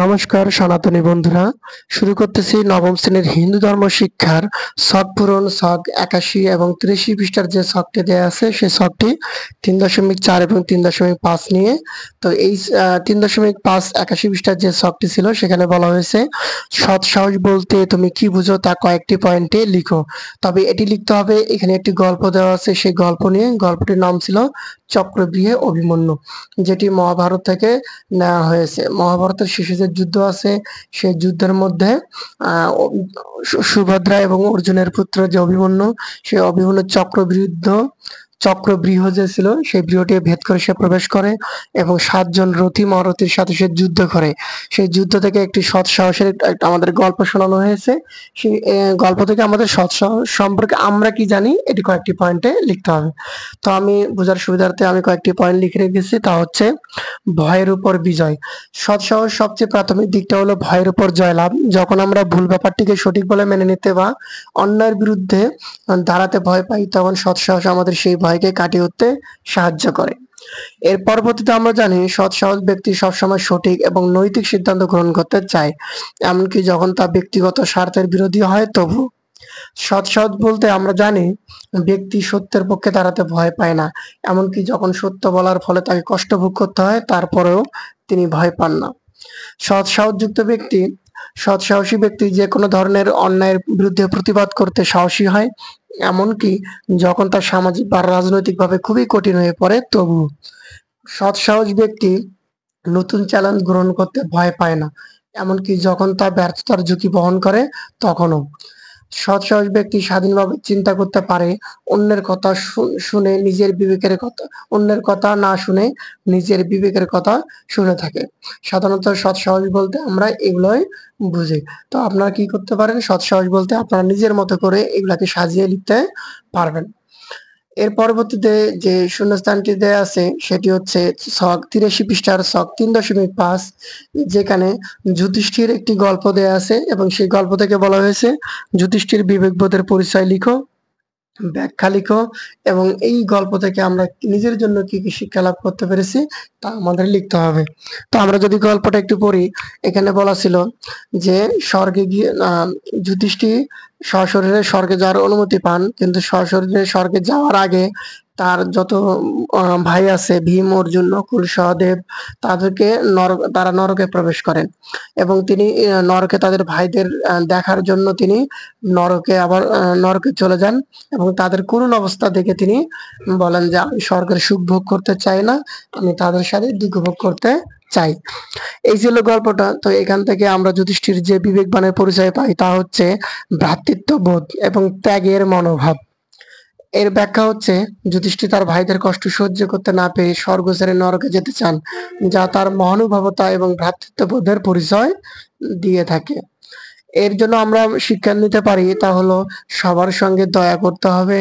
নমস্কার সনাতনী বন্ধুরা শুরু করতেছি নবম শ্রেণীর হিন্দু ধর্ম শিক্ষার সব পূরণ সক একাশি এবং ত্রিশি পৃষ্ঠার যে সকটি দেওয়া আছে সে সকটি তিন দশমিক চার এবং তিন দশমিক পাঁচ নিয়ে তো এই তিন দশমিক পাঁচ একাশি পৃষ্ঠার যে সকটি ছিল সেখানে বলা হয়েছে সৎ সাহস বলতে তুমি কি বুঝো তা কয়েকটি পয়েন্টে লিখো তবে এটি লিখতে হবে এখানে একটি গল্প দেওয়া আছে সেই গল্প নিয়ে গল্পটির নাম ছিল চক্রবৃহে অভিমন্যু যেটি মহাভারত থেকে নেওয়া হয়েছে মহাভারতের শিশু যে যুদ্ধ আছে সেই যুদ্ধের মধ্যে সুভদ্রা এবং অর্জুনের পুত্র যে অভিমন্যু সেই অভিমন্যু চক্রবিরুদ্ধ চক্র বৃহ যে ছিল সেই বৃহটি ভেদ করে সে প্রবেশ করে এবং সাতজন রথি মহারথীর সাথে সে যুদ্ধ করে সেই যুদ্ধ থেকে একটি সৎ সাহসের আমাদের গল্প শোনানো হয়েছে সেই গল্প থেকে আমাদের সৎ সাহস সম্পর্কে আমরা কি জানি এটি কয়েকটি পয়েন্টে লিখতে হবে তো আমি বোঝার সুবিধার্থে আমি কয়েকটি পয়েন্ট লিখে রেখেছি তা হচ্ছে ভয়ের উপর বিজয় সৎ সাহস সবচেয়ে প্রাথমিক দিকটা হলো ভয়ের উপর জয়লাভ যখন আমরা ভুল ব্যাপারটিকে সঠিক বলে মেনে নিতে বা অন্যায়ের বিরুদ্ধে দাঁড়াতে ভয় পাই তখন সৎ সাহস আমাদের সেই ভয় ভয়কে কাটিয়ে উঠতে সাহায্য করে এর পরবর্তীতে আমরা জানি সৎ সহজ ব্যক্তি সবসময় সঠিক এবং নৈতিক সিদ্ধান্ত গ্রহণ করতে চায় এমনকি যখন তা ব্যক্তিগত স্বার্থের বিরোধী হয় তবু সৎ সৎ বলতে আমরা জানি ব্যক্তি সত্যের পক্ষে দাঁড়াতে ভয় পায় না এমনকি যখন সত্য বলার ফলে তাকে কষ্ট ভোগ করতে হয় তারপরেও তিনি ভয় পান না সৎ সহযুক্ত ব্যক্তি সৎসাহসী ব্যক্তি যে কোনো ধরনের অন্যায়ের বিরুদ্ধে প্রতিবাদ করতে সাহসী হয় এমনকি যখন তার সামাজিক বা রাজনৈতিকভাবে খুবই কঠিন হয়ে পড়ে তবু সৎসাহস ব্যক্তি নতুন চ্যালেঞ্জ গ্রহণ করতে ভয় পায় না এমনকি যখন তা ব্যর্থতার ঝুঁকি বহন করে তখনও সৎ সাহস ব্যক্তি স্বাধীনভাবে চিন্তা করতে পারে অন্যের কথা শুনে নিজের বিবেকের কথা অন্যের কথা না শুনে নিজের বিবেকের কথা শুনে থাকে সাধারণত সৎ সাহস বলতে আমরা এগুলোই বুঝি তো আপনারা কি করতে পারেন সৎ সাহস বলতে আপনারা নিজের মতো করে এগুলাকে সাজিয়ে লিখতে পারবেন এর পরবর্তীতে যে শূন্যস্থানটি দেয়া আছে সেটি হচ্ছে ছক তিরাশি পৃষ্ঠার ছক তিন দশমিক পাঁচ যেখানে যুধিষ্ঠির একটি গল্প দেয়া আছে এবং সেই গল্প থেকে বলা হয়েছে যুধিষ্ঠির বিবেকবোধের পরিচয় লিখো ব্যাখ্যা লিখো এবং এই গল্প থেকে আমরা নিজের জন্য কি কি শিক্ষা লাভ করতে পেরেছি তা আমাদের লিখতে হবে তো আমরা যদি গল্পটা একটু পড়ি এখানে বলা ছিল যে স্বর্গে গিয়ে যুধিষ্ঠির সশরীরে স্বর্গে যাওয়ার অনুমতি পান কিন্তু সশরীরে স্বর্গে যাওয়ার আগে তার যত ভাই আছে ভীম অর্জুন নকুল সহদেব তাদেরকে নর তারা নরকে প্রবেশ করেন এবং তিনি নরকে তাদের ভাইদের দেখার জন্য তিনি নরকে আবার নরকে চলে যান এবং তাদের করুণ অবস্থা দেখে তিনি বলেন যে আমি স্বর্গের সুখ ভোগ করতে চাই না আমি তাদের সাথে দুঃখ ভোগ করতে চাই এই ছিল গল্পটা তো এখান থেকে আমরা যুধিষ্ঠির যে বিবেকবানের পরিচয় পাই তা হচ্ছে ভ্রাতৃত্ববোধ এবং ত্যাগের মনোভাব এর ব্যাখ্যা হচ্ছে যুধিষ্ঠি তার ভাইদের কষ্ট সহ্য করতে না পেয়ে স্বর্গ ছেড়ে নরকে যেতে চান যা তার মহানুভবতা এবং ভ্রাতৃত্ববোধের পরিচয় দিয়ে থাকে এর জন্য আমরা শিক্ষা নিতে পারি তা হলো সবার সঙ্গে দয়া করতে হবে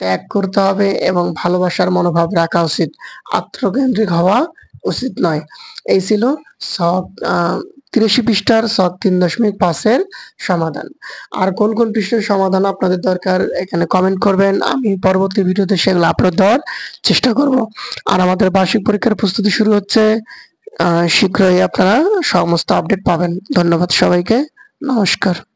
ত্যাগ করতে হবে এবং ভালোবাসার মনোভাব রাখা উচিত আত্মকেন্দ্রিক হওয়া উচিত নয় এই ছিল সব তিরাশি পৃষ্ঠার সব তিন দশমিক পাঁচের সমাধান আর কোন কোন পৃষ্ঠের সমাধান আপনাদের দরকার এখানে কমেন্ট করবেন আমি পরবর্তী ভিডিওতে সেগুলো আপলোড দেওয়ার চেষ্টা করব আর আমাদের বার্ষিক পরীক্ষার প্রস্তুতি শুরু হচ্ছে শীঘ্রই আপনারা সমস্ত আপডেট পাবেন ধন্যবাদ সবাইকে নমস্কার